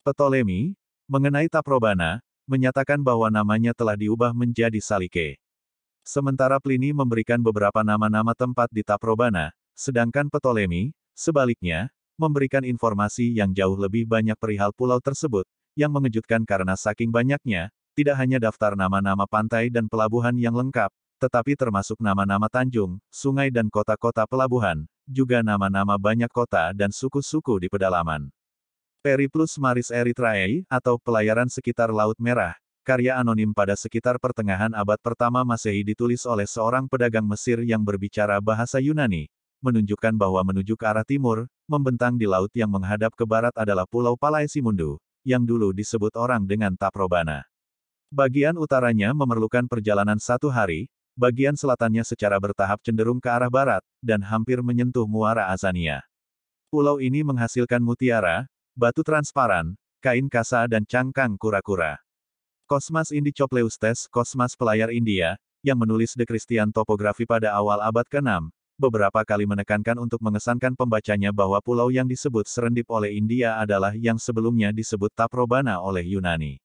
Ptolemy, mengenai Taprobana, menyatakan bahwa namanya telah diubah menjadi Salike. Sementara Plini memberikan beberapa nama-nama tempat di Taprobana, sedangkan Ptolemy, sebaliknya, memberikan informasi yang jauh lebih banyak perihal pulau tersebut, yang mengejutkan karena saking banyaknya, tidak hanya daftar nama-nama pantai dan pelabuhan yang lengkap, tetapi termasuk nama-nama tanjung, sungai dan kota-kota pelabuhan, juga nama-nama banyak kota dan suku-suku di pedalaman. Periplus Maris Eritraei, atau Pelayaran Sekitar Laut Merah, karya anonim pada sekitar pertengahan abad pertama Masehi ditulis oleh seorang pedagang Mesir yang berbicara bahasa Yunani, menunjukkan bahwa menuju ke arah timur, membentang di laut yang menghadap ke barat adalah Pulau Palaisimundu, yang dulu disebut orang dengan Taprobana. Bagian utaranya memerlukan perjalanan satu hari, bagian selatannya secara bertahap cenderung ke arah barat, dan hampir menyentuh muara Azania. Pulau ini menghasilkan mutiara, batu transparan, kain kasa dan cangkang kura-kura. Kosmas Indi Indicopleustes, Kosmas pelayar India, yang menulis The Christian Topography pada awal abad ke-6, beberapa kali menekankan untuk mengesankan pembacanya bahwa pulau yang disebut Serendip oleh India adalah yang sebelumnya disebut Taprobana oleh Yunani.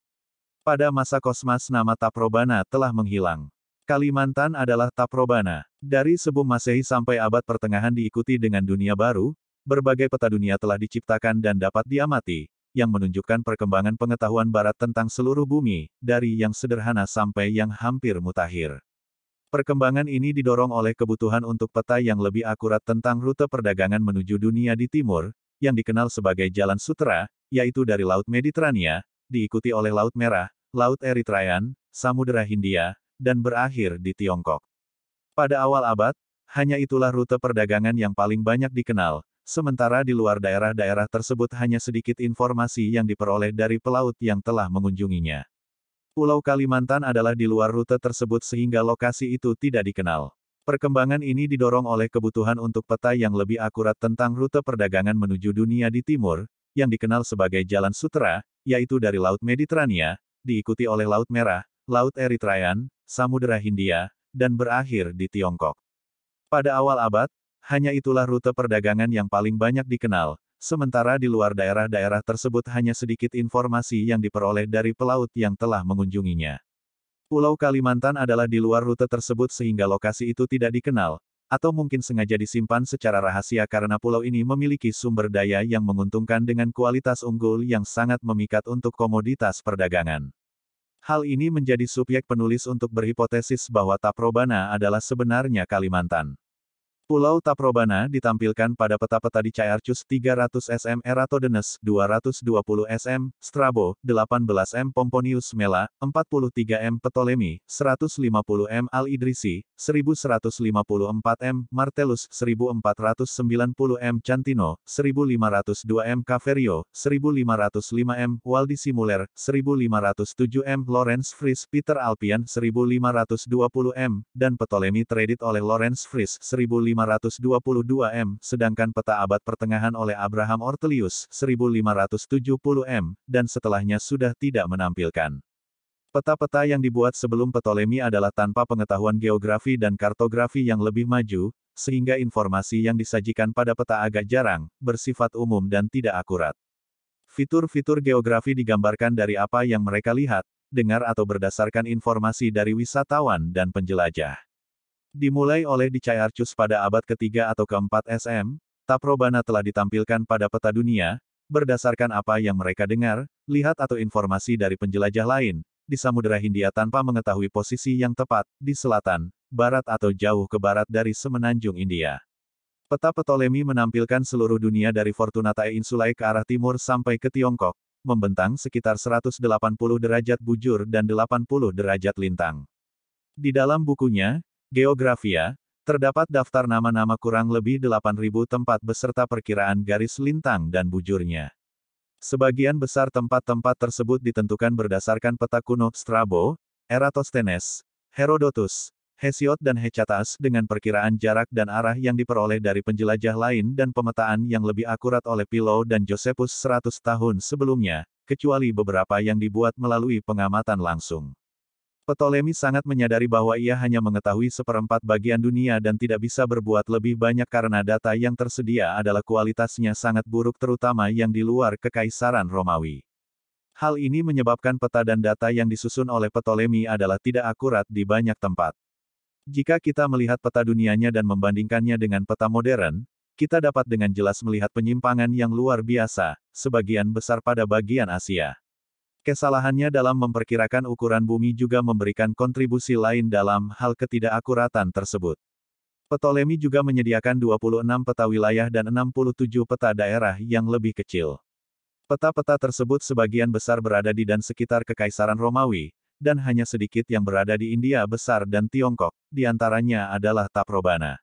Pada masa Kosmas nama Taprobana telah menghilang. Kalimantan adalah Taprobana. Dari sebelum Masehi sampai abad pertengahan diikuti dengan dunia baru, berbagai peta dunia telah diciptakan dan dapat diamati, yang menunjukkan perkembangan pengetahuan Barat tentang seluruh bumi, dari yang sederhana sampai yang hampir mutakhir. Perkembangan ini didorong oleh kebutuhan untuk peta yang lebih akurat tentang rute perdagangan menuju dunia di timur, yang dikenal sebagai Jalan Sutra, yaitu dari Laut Mediterania, diikuti oleh Laut Merah, Laut Eritrean, Samudera Hindia, dan berakhir di Tiongkok. Pada awal abad, hanya itulah rute perdagangan yang paling banyak dikenal, Sementara di luar daerah-daerah tersebut hanya sedikit informasi yang diperoleh dari pelaut yang telah mengunjunginya. Pulau Kalimantan adalah di luar rute tersebut sehingga lokasi itu tidak dikenal. Perkembangan ini didorong oleh kebutuhan untuk peta yang lebih akurat tentang rute perdagangan menuju dunia di timur, yang dikenal sebagai Jalan Sutra, yaitu dari Laut Mediterania, diikuti oleh Laut Merah, Laut Eritrean, Samudera Hindia, dan berakhir di Tiongkok. Pada awal abad, hanya itulah rute perdagangan yang paling banyak dikenal, sementara di luar daerah-daerah tersebut hanya sedikit informasi yang diperoleh dari pelaut yang telah mengunjunginya. Pulau Kalimantan adalah di luar rute tersebut sehingga lokasi itu tidak dikenal, atau mungkin sengaja disimpan secara rahasia karena pulau ini memiliki sumber daya yang menguntungkan dengan kualitas unggul yang sangat memikat untuk komoditas perdagangan. Hal ini menjadi subjek penulis untuk berhipotesis bahwa Taprobana adalah sebenarnya Kalimantan. Pulau Taprobana ditampilkan pada peta-peta di Caiarchus 300 SM Eratodenes 220 SM, Strabo, 18 M Pomponius Mela, 43 M Ptolemy, 150 M Al-Idrisi, 1154 M Martellus, 1490 M Cantino, 1502 M Caverio, 1505 M Waldi Muller, 1507 M Lawrence Fris, Peter Alpian 1520 M, dan Ptolemy traded oleh Lawrence Fris 1500 1522 M, sedangkan peta abad pertengahan oleh Abraham Ortelius 1570 M, dan setelahnya sudah tidak menampilkan. Peta-peta yang dibuat sebelum Ptolemy adalah tanpa pengetahuan geografi dan kartografi yang lebih maju, sehingga informasi yang disajikan pada peta agak jarang, bersifat umum dan tidak akurat. Fitur-fitur geografi digambarkan dari apa yang mereka lihat, dengar atau berdasarkan informasi dari wisatawan dan penjelajah. Dimulai oleh Arcus pada abad ketiga atau keempat SM, Taprobana telah ditampilkan pada peta dunia, berdasarkan apa yang mereka dengar, lihat atau informasi dari penjelajah lain, di Samudera Hindia tanpa mengetahui posisi yang tepat, di selatan, barat atau jauh ke barat dari semenanjung India. Peta Ptolemy menampilkan seluruh dunia dari Fortunatae Insulae ke arah timur sampai ke Tiongkok, membentang sekitar 180 derajat bujur dan 80 derajat lintang. Di dalam bukunya, Geografia, terdapat daftar nama-nama kurang lebih 8.000 tempat beserta perkiraan garis lintang dan bujurnya. Sebagian besar tempat-tempat tersebut ditentukan berdasarkan peta kuno Strabo, Eratosthenes, Herodotus, Hesiod dan Hecatas dengan perkiraan jarak dan arah yang diperoleh dari penjelajah lain dan pemetaan yang lebih akurat oleh Pilo dan Josephus 100 tahun sebelumnya, kecuali beberapa yang dibuat melalui pengamatan langsung. Ptolemy sangat menyadari bahwa ia hanya mengetahui seperempat bagian dunia dan tidak bisa berbuat lebih banyak karena data yang tersedia adalah kualitasnya sangat buruk terutama yang di luar kekaisaran Romawi. Hal ini menyebabkan peta dan data yang disusun oleh Ptolemy adalah tidak akurat di banyak tempat. Jika kita melihat peta dunianya dan membandingkannya dengan peta modern, kita dapat dengan jelas melihat penyimpangan yang luar biasa, sebagian besar pada bagian Asia. Kesalahannya dalam memperkirakan ukuran bumi juga memberikan kontribusi lain dalam hal ketidakakuratan tersebut. Ptolemy juga menyediakan 26 peta wilayah dan 67 peta daerah yang lebih kecil. Peta-peta tersebut sebagian besar berada di dan sekitar Kekaisaran Romawi, dan hanya sedikit yang berada di India Besar dan Tiongkok, di antaranya adalah Taprobana.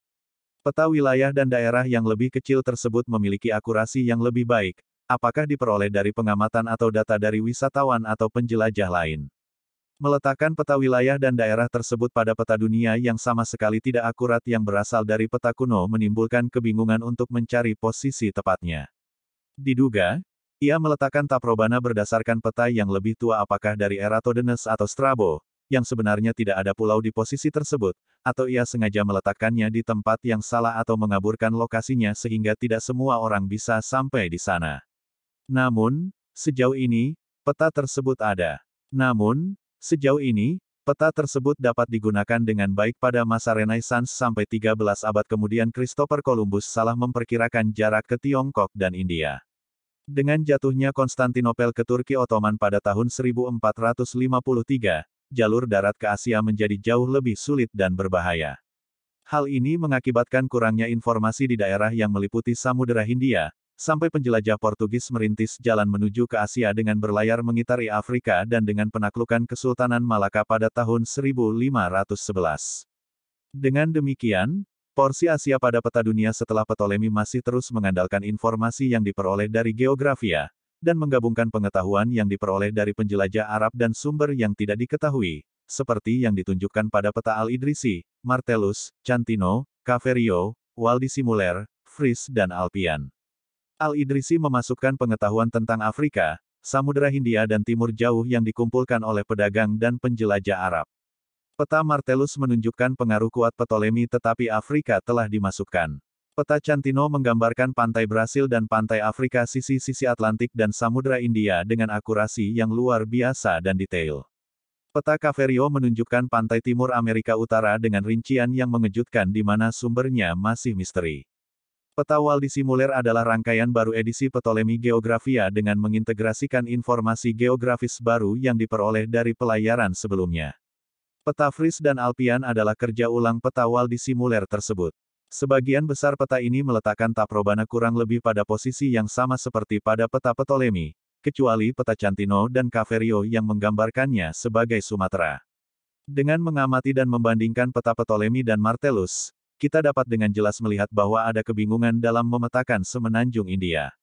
Peta wilayah dan daerah yang lebih kecil tersebut memiliki akurasi yang lebih baik, apakah diperoleh dari pengamatan atau data dari wisatawan atau penjelajah lain. Meletakkan peta wilayah dan daerah tersebut pada peta dunia yang sama sekali tidak akurat yang berasal dari peta kuno menimbulkan kebingungan untuk mencari posisi tepatnya. Diduga, ia meletakkan Taprobana berdasarkan peta yang lebih tua apakah dari Eratodenes atau Strabo, yang sebenarnya tidak ada pulau di posisi tersebut, atau ia sengaja meletakkannya di tempat yang salah atau mengaburkan lokasinya sehingga tidak semua orang bisa sampai di sana. Namun, sejauh ini, peta tersebut ada. Namun, sejauh ini, peta tersebut dapat digunakan dengan baik pada masa Renaissance sampai 13 abad kemudian Christopher Columbus salah memperkirakan jarak ke Tiongkok dan India. Dengan jatuhnya Konstantinopel ke Turki Ottoman pada tahun 1453, jalur darat ke Asia menjadi jauh lebih sulit dan berbahaya. Hal ini mengakibatkan kurangnya informasi di daerah yang meliputi Samudera Hindia, sampai penjelajah Portugis merintis jalan menuju ke Asia dengan berlayar mengitari Afrika dan dengan penaklukan Kesultanan Malaka pada tahun 1511. Dengan demikian, porsi Asia pada peta dunia setelah Ptolemy masih terus mengandalkan informasi yang diperoleh dari geografia, dan menggabungkan pengetahuan yang diperoleh dari penjelajah Arab dan sumber yang tidak diketahui, seperti yang ditunjukkan pada peta Al-Idrisi, Martellus, Cantino, Caverio, Waldisimuler, Fris dan Alpian. Al-Idrisi memasukkan pengetahuan tentang Afrika, Samudera Hindia dan Timur Jauh yang dikumpulkan oleh pedagang dan penjelajah Arab. Peta Martellus menunjukkan pengaruh kuat Ptolemy tetapi Afrika telah dimasukkan. Peta Cantino menggambarkan pantai Brasil dan pantai Afrika sisi-sisi Atlantik dan Samudra India dengan akurasi yang luar biasa dan detail. Peta Caverio menunjukkan pantai timur Amerika Utara dengan rincian yang mengejutkan di mana sumbernya masih misteri. Peta Waldi Simuler adalah rangkaian baru edisi Ptolemy Geografia dengan mengintegrasikan informasi geografis baru yang diperoleh dari pelayaran sebelumnya. Peta Fris dan Alpian adalah kerja ulang peta Waldi Simuler tersebut. Sebagian besar peta ini meletakkan Taprobana kurang lebih pada posisi yang sama seperti pada peta Ptolemy, kecuali peta Cantino dan Caverio yang menggambarkannya sebagai Sumatera. Dengan mengamati dan membandingkan peta Ptolemy dan Martellus, kita dapat dengan jelas melihat bahwa ada kebingungan dalam memetakan semenanjung India.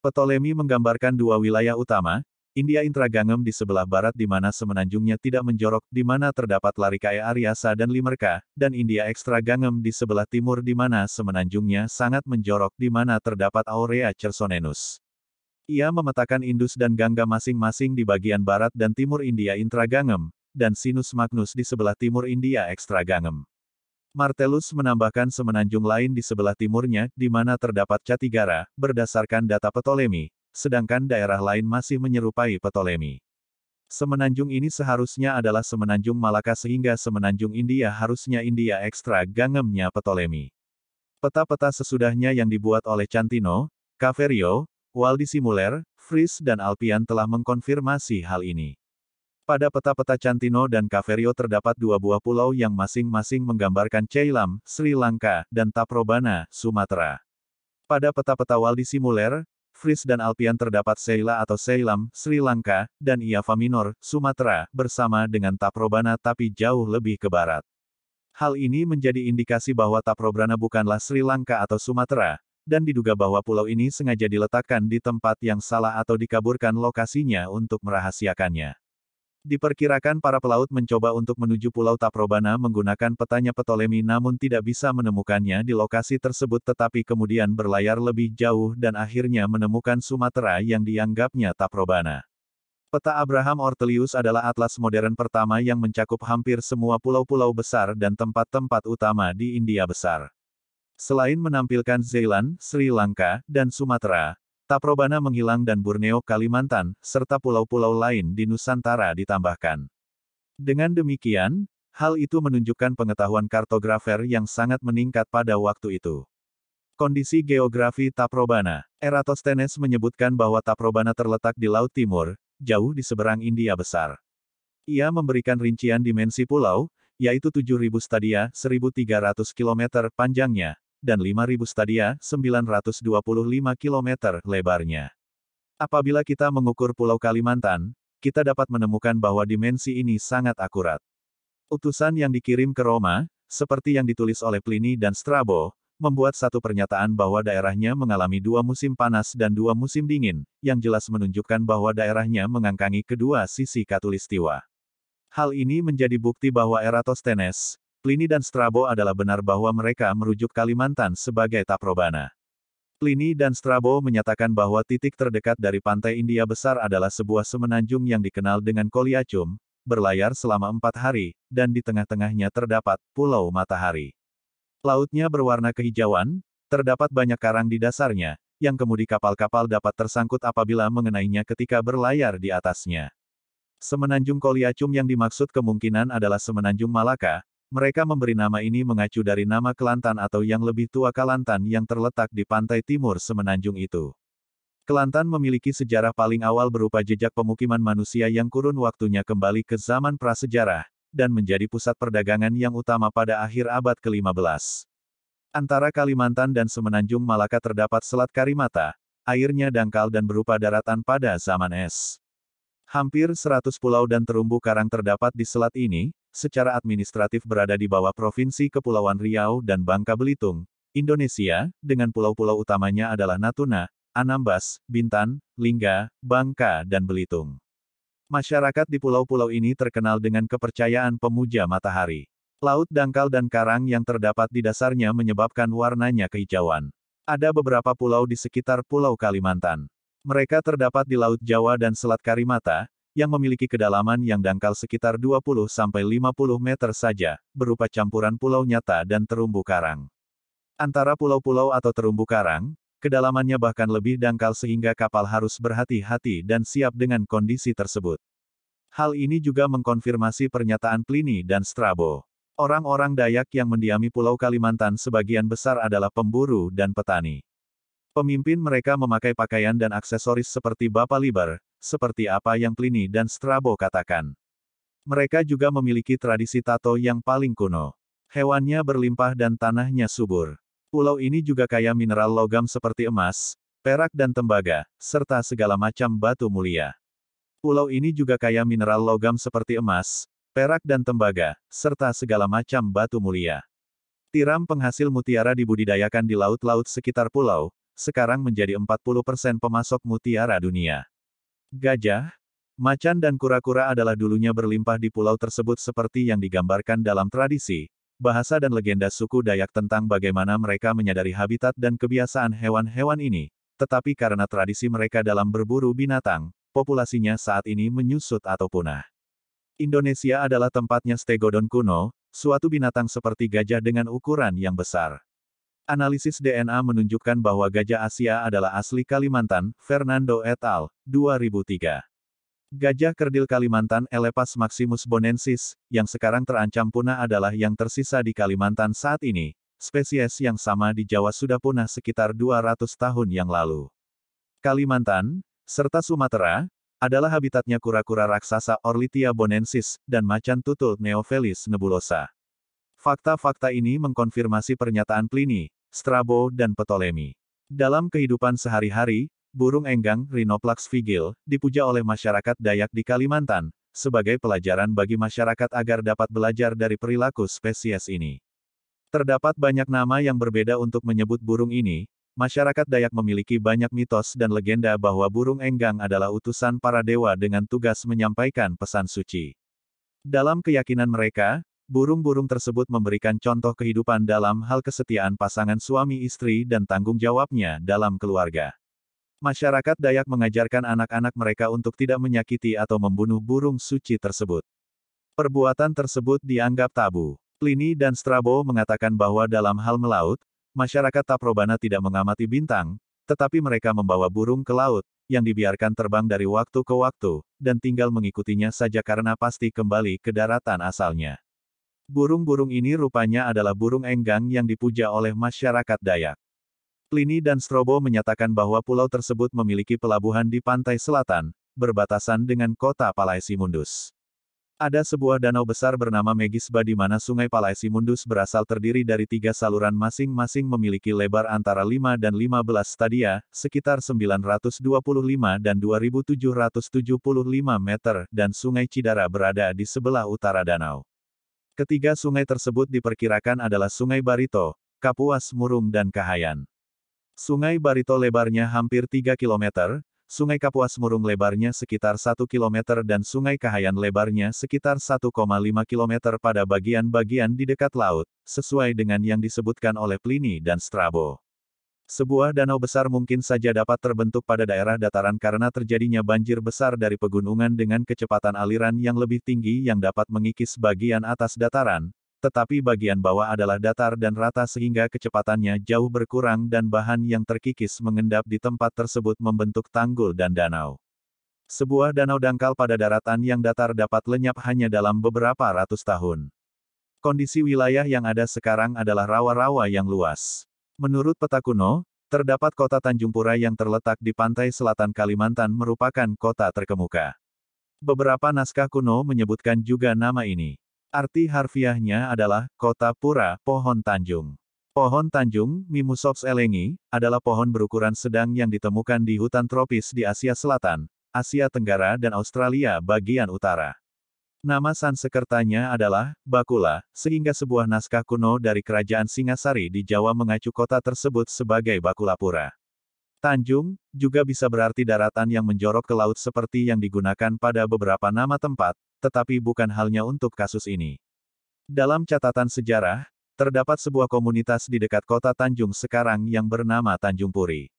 Ptolemy menggambarkan dua wilayah utama, India Intragangem di sebelah barat di mana semenanjungnya tidak menjorok, di mana terdapat Larikaya Aryasa dan Limerka, dan India Extragangem di sebelah timur di mana semenanjungnya sangat menjorok di mana terdapat Aurea Chersonenus. Ia memetakan Indus dan Gangga masing-masing di bagian barat dan timur India Intragangem, dan Sinus Magnus di sebelah timur India Extragangem. Martellus menambahkan semenanjung lain di sebelah timurnya, di mana terdapat Catigara, berdasarkan data Ptolemy, sedangkan daerah lain masih menyerupai Ptolemy. Semenanjung ini seharusnya adalah semenanjung Malaka sehingga semenanjung India harusnya India ekstra gangemnya Ptolemy. Peta-peta sesudahnya yang dibuat oleh Cantino, Caverio, Waldi Fris dan Alpian telah mengkonfirmasi hal ini. Pada peta-peta Cantino dan Caverio terdapat dua buah pulau yang masing-masing menggambarkan Ceylam, Sri Lanka, dan Taprobana, Sumatera. Pada peta-peta Waldi Simuler, Fris dan Alpian terdapat Seila atau Seilam, Sri Lanka, dan Iava Minor, Sumatera, bersama dengan Taprobana tapi jauh lebih ke barat. Hal ini menjadi indikasi bahwa Taprobana bukanlah Sri Lanka atau Sumatera, dan diduga bahwa pulau ini sengaja diletakkan di tempat yang salah atau dikaburkan lokasinya untuk merahasiakannya. Diperkirakan para pelaut mencoba untuk menuju Pulau Taprobana menggunakan petanya Ptolemy namun tidak bisa menemukannya di lokasi tersebut tetapi kemudian berlayar lebih jauh dan akhirnya menemukan Sumatera yang dianggapnya Taprobana. Peta Abraham Ortelius adalah atlas modern pertama yang mencakup hampir semua pulau-pulau besar dan tempat-tempat utama di India besar. Selain menampilkan Zeeland, Sri Lanka, dan Sumatera, Taprobana menghilang dan Borneo, Kalimantan, serta pulau-pulau lain di Nusantara ditambahkan. Dengan demikian, hal itu menunjukkan pengetahuan kartografer yang sangat meningkat pada waktu itu. Kondisi geografi Taprobana Eratosthenes menyebutkan bahwa Taprobana terletak di Laut Timur, jauh di seberang India Besar. Ia memberikan rincian dimensi pulau, yaitu 7.000 stadia 1.300 km panjangnya, dan 5.000 stadia, 925 km lebarnya. Apabila kita mengukur Pulau Kalimantan, kita dapat menemukan bahwa dimensi ini sangat akurat. Utusan yang dikirim ke Roma, seperti yang ditulis oleh Pliny dan Strabo, membuat satu pernyataan bahwa daerahnya mengalami dua musim panas dan dua musim dingin, yang jelas menunjukkan bahwa daerahnya mengangkangi kedua sisi katulistiwa. Hal ini menjadi bukti bahwa Eratosthenes, Pliny dan Strabo adalah benar bahwa mereka merujuk Kalimantan sebagai Taprobana. Pliny dan Strabo menyatakan bahwa titik terdekat dari pantai India Besar adalah sebuah semenanjung yang dikenal dengan Koliacum, berlayar selama empat hari, dan di tengah-tengahnya terdapat Pulau Matahari. Lautnya berwarna kehijauan, terdapat banyak karang di dasarnya, yang kemudi kapal-kapal dapat tersangkut apabila mengenainya ketika berlayar di atasnya. Semenanjung Koliacum yang dimaksud kemungkinan adalah Semenanjung Malaka, mereka memberi nama ini mengacu dari nama Kelantan atau yang lebih tua Kelantan yang terletak di pantai timur semenanjung itu. Kelantan memiliki sejarah paling awal berupa jejak pemukiman manusia yang kurun waktunya kembali ke zaman prasejarah, dan menjadi pusat perdagangan yang utama pada akhir abad ke-15. Antara Kalimantan dan Semenanjung Malaka terdapat Selat Karimata, airnya dangkal dan berupa daratan pada zaman es. Hampir 100 pulau dan terumbu karang terdapat di selat ini, secara administratif berada di bawah Provinsi Kepulauan Riau dan Bangka Belitung, Indonesia, dengan pulau-pulau utamanya adalah Natuna, Anambas, Bintan, Lingga, Bangka dan Belitung. Masyarakat di pulau-pulau ini terkenal dengan kepercayaan pemuja matahari. Laut dangkal dan karang yang terdapat di dasarnya menyebabkan warnanya kehijauan. Ada beberapa pulau di sekitar Pulau Kalimantan. Mereka terdapat di Laut Jawa dan Selat Karimata, yang memiliki kedalaman yang dangkal sekitar 20-50 meter saja, berupa campuran pulau nyata dan terumbu karang. Antara pulau-pulau atau terumbu karang, kedalamannya bahkan lebih dangkal sehingga kapal harus berhati-hati dan siap dengan kondisi tersebut. Hal ini juga mengkonfirmasi pernyataan Pliny dan Strabo. Orang-orang Dayak yang mendiami Pulau Kalimantan sebagian besar adalah pemburu dan petani. Pemimpin mereka memakai pakaian dan aksesoris seperti bapa liber, seperti apa yang Pliny dan Strabo katakan. Mereka juga memiliki tradisi tato yang paling kuno. Hewannya berlimpah dan tanahnya subur. Pulau ini juga kaya mineral logam seperti emas, perak dan tembaga, serta segala macam batu mulia. Pulau ini juga kaya mineral logam seperti emas, perak dan tembaga, serta segala macam batu mulia. Tiram penghasil mutiara dibudidayakan di laut-laut sekitar pulau, sekarang menjadi 40% pemasok mutiara dunia. Gajah, macan dan kura-kura adalah dulunya berlimpah di pulau tersebut seperti yang digambarkan dalam tradisi, bahasa dan legenda suku Dayak tentang bagaimana mereka menyadari habitat dan kebiasaan hewan-hewan ini, tetapi karena tradisi mereka dalam berburu binatang, populasinya saat ini menyusut atau punah. Indonesia adalah tempatnya stegodon kuno, suatu binatang seperti gajah dengan ukuran yang besar. Analisis DNA menunjukkan bahwa gajah Asia adalah asli Kalimantan, Fernando et al., 2003. Gajah kerdil Kalimantan Elepas maximus bonensis, yang sekarang terancam punah adalah yang tersisa di Kalimantan saat ini, spesies yang sama di Jawa sudah punah sekitar 200 tahun yang lalu. Kalimantan, serta Sumatera, adalah habitatnya kura-kura raksasa Orlytia bonensis dan macan tutul Neophelis nebulosa. Fakta-fakta ini mengkonfirmasi pernyataan Plini, Strabo, dan Ptolemy. Dalam kehidupan sehari-hari, burung enggang Rhinoplax vigil dipuja oleh masyarakat Dayak di Kalimantan sebagai pelajaran bagi masyarakat agar dapat belajar dari perilaku spesies ini. Terdapat banyak nama yang berbeda untuk menyebut burung ini. Masyarakat Dayak memiliki banyak mitos dan legenda bahwa burung enggang adalah utusan para dewa dengan tugas menyampaikan pesan suci. Dalam keyakinan mereka, Burung-burung tersebut memberikan contoh kehidupan dalam hal kesetiaan pasangan suami istri dan tanggung jawabnya dalam keluarga. Masyarakat Dayak mengajarkan anak-anak mereka untuk tidak menyakiti atau membunuh burung suci tersebut. Perbuatan tersebut dianggap tabu. Pliny dan Strabo mengatakan bahwa dalam hal melaut, masyarakat Taprobana tidak mengamati bintang, tetapi mereka membawa burung ke laut, yang dibiarkan terbang dari waktu ke waktu, dan tinggal mengikutinya saja karena pasti kembali ke daratan asalnya. Burung-burung ini rupanya adalah burung enggang yang dipuja oleh masyarakat Dayak. Pliny dan Strobo menyatakan bahwa pulau tersebut memiliki pelabuhan di pantai selatan, berbatasan dengan kota Palaesimundus. Ada sebuah danau besar bernama Megisba di mana sungai Palaesimundus berasal terdiri dari tiga saluran masing-masing memiliki lebar antara 5 dan 15 stadia, sekitar 925 dan 2775 meter, dan sungai Cidara berada di sebelah utara danau. Ketiga sungai tersebut diperkirakan adalah Sungai Barito, Kapuas Murung dan Kahayan. Sungai Barito lebarnya hampir 3 km, Sungai Kapuas Murung lebarnya sekitar 1 km dan Sungai Kahayan lebarnya sekitar 1,5 km pada bagian-bagian di dekat laut, sesuai dengan yang disebutkan oleh Plini dan Strabo. Sebuah danau besar mungkin saja dapat terbentuk pada daerah dataran karena terjadinya banjir besar dari pegunungan dengan kecepatan aliran yang lebih tinggi yang dapat mengikis bagian atas dataran, tetapi bagian bawah adalah datar dan rata sehingga kecepatannya jauh berkurang dan bahan yang terkikis mengendap di tempat tersebut membentuk tanggul dan danau. Sebuah danau dangkal pada daratan yang datar dapat lenyap hanya dalam beberapa ratus tahun. Kondisi wilayah yang ada sekarang adalah rawa-rawa yang luas. Menurut peta kuno, terdapat kota Tanjungpura yang terletak di pantai selatan Kalimantan merupakan kota terkemuka. Beberapa naskah kuno menyebutkan juga nama ini. Arti harfiahnya adalah kota Pura Pohon Tanjung. Pohon Tanjung, Mimusops elengi, adalah pohon berukuran sedang yang ditemukan di hutan tropis di Asia Selatan, Asia Tenggara dan Australia bagian utara. Nama sansekertanya adalah Bakula, sehingga sebuah naskah kuno dari kerajaan Singasari di Jawa mengacu kota tersebut sebagai Bakulapura. Tanjung juga bisa berarti daratan yang menjorok ke laut seperti yang digunakan pada beberapa nama tempat, tetapi bukan halnya untuk kasus ini. Dalam catatan sejarah, terdapat sebuah komunitas di dekat kota Tanjung sekarang yang bernama Tanjung Puri.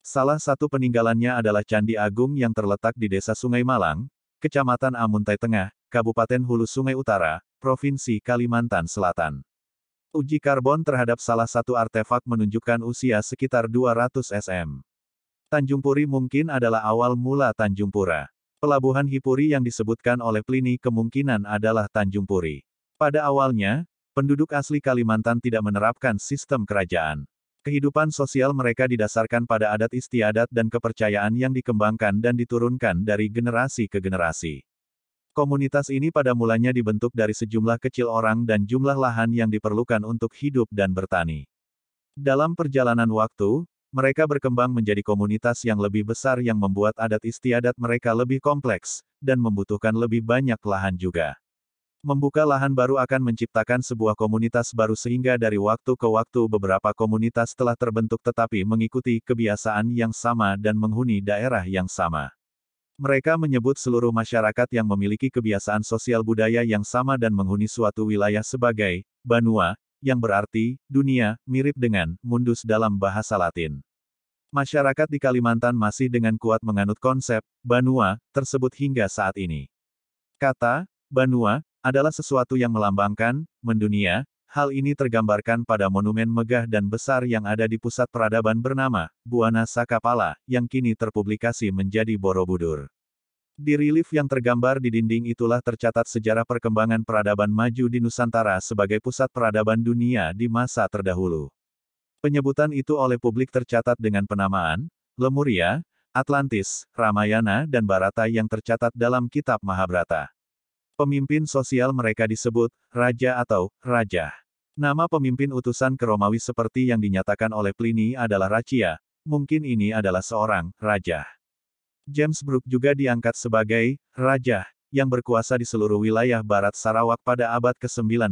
Salah satu peninggalannya adalah Candi Agung yang terletak di Desa Sungai Malang, Kecamatan Amuntai Tengah, Kabupaten Hulu Sungai Utara, Provinsi Kalimantan Selatan. Uji karbon terhadap salah satu artefak menunjukkan usia sekitar 200 SM. Tanjung Puri mungkin adalah awal mula Tanjung Pura. Pelabuhan Hipuri yang disebutkan oleh Plini kemungkinan adalah Tanjung Puri. Pada awalnya, penduduk asli Kalimantan tidak menerapkan sistem kerajaan. Kehidupan sosial mereka didasarkan pada adat istiadat dan kepercayaan yang dikembangkan dan diturunkan dari generasi ke generasi. Komunitas ini pada mulanya dibentuk dari sejumlah kecil orang dan jumlah lahan yang diperlukan untuk hidup dan bertani. Dalam perjalanan waktu, mereka berkembang menjadi komunitas yang lebih besar yang membuat adat istiadat mereka lebih kompleks, dan membutuhkan lebih banyak lahan juga. Membuka lahan baru akan menciptakan sebuah komunitas baru sehingga dari waktu ke waktu beberapa komunitas telah terbentuk tetapi mengikuti kebiasaan yang sama dan menghuni daerah yang sama. Mereka menyebut seluruh masyarakat yang memiliki kebiasaan sosial budaya yang sama dan menghuni suatu wilayah sebagai Banua, yang berarti dunia, mirip dengan mundus dalam bahasa Latin. Masyarakat di Kalimantan masih dengan kuat menganut konsep Banua tersebut hingga saat ini. Kata Banua adalah sesuatu yang melambangkan mendunia, Hal ini tergambarkan pada monumen megah dan besar yang ada di pusat peradaban bernama Buana Sakapala, yang kini terpublikasi menjadi Borobudur. Di relief yang tergambar di dinding itulah tercatat sejarah perkembangan peradaban maju di Nusantara sebagai pusat peradaban dunia di masa terdahulu. Penyebutan itu oleh publik tercatat dengan penamaan, Lemuria, Atlantis, Ramayana dan Barata yang tercatat dalam kitab Mahabharata. Pemimpin sosial mereka disebut, Raja atau Raja. Nama pemimpin utusan ke Romawi seperti yang dinyatakan oleh Plini adalah Racia, mungkin ini adalah seorang raja. James Brooke juga diangkat sebagai raja yang berkuasa di seluruh wilayah barat Sarawak pada abad ke-19.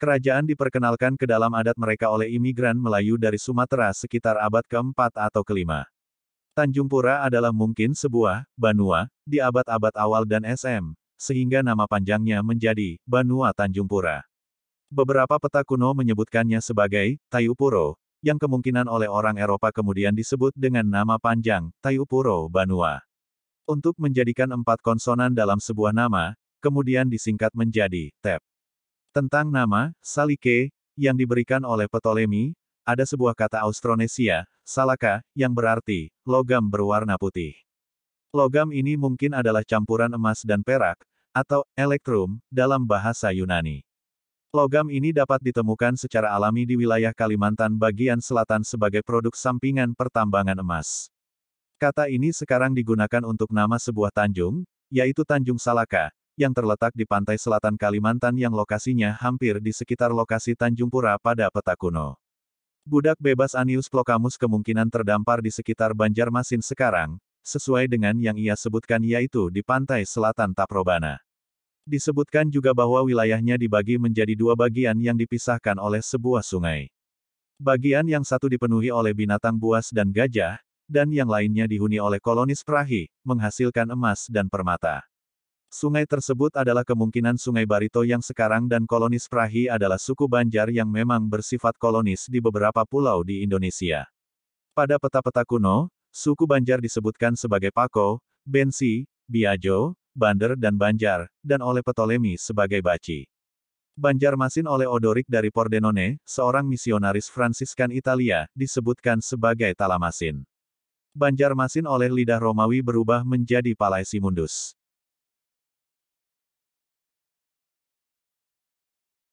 Kerajaan diperkenalkan ke dalam adat mereka oleh imigran Melayu dari Sumatera sekitar abad ke-4 atau ke-5. Tanjung Pura adalah mungkin sebuah Banua di abad-abad awal dan SM, sehingga nama panjangnya menjadi Banua Tanjung Pura. Beberapa peta kuno menyebutkannya sebagai Tayupuro, yang kemungkinan oleh orang Eropa kemudian disebut dengan nama panjang, Tayupuro Banua. Untuk menjadikan empat konsonan dalam sebuah nama, kemudian disingkat menjadi Tep. Tentang nama, Salike, yang diberikan oleh Ptolemy, ada sebuah kata Austronesia, Salaka, yang berarti, logam berwarna putih. Logam ini mungkin adalah campuran emas dan perak, atau elektrum, dalam bahasa Yunani. Logam ini dapat ditemukan secara alami di wilayah Kalimantan bagian selatan sebagai produk sampingan pertambangan emas. Kata ini sekarang digunakan untuk nama sebuah tanjung, yaitu Tanjung Salaka, yang terletak di pantai selatan Kalimantan yang lokasinya hampir di sekitar lokasi Tanjung Pura pada peta kuno. Budak bebas Anius Plokamus kemungkinan terdampar di sekitar Banjarmasin sekarang, sesuai dengan yang ia sebutkan yaitu di pantai selatan Taprobana. Disebutkan juga bahwa wilayahnya dibagi menjadi dua bagian yang dipisahkan oleh sebuah sungai. Bagian yang satu dipenuhi oleh binatang buas dan gajah, dan yang lainnya dihuni oleh kolonis perahi, menghasilkan emas dan permata. Sungai tersebut adalah kemungkinan Sungai Barito yang sekarang dan kolonis perahi adalah suku Banjar yang memang bersifat kolonis di beberapa pulau di Indonesia. Pada peta-peta kuno, suku Banjar disebutkan sebagai Pako, Bensi, Biajo, Bander dan Banjar, dan oleh Ptolemy sebagai baci. Masin oleh Odoric dari Pordenone, seorang misionaris Fransiskan Italia, disebutkan sebagai Talamasin. Banjar Masin oleh lidah Romawi berubah menjadi Mundus.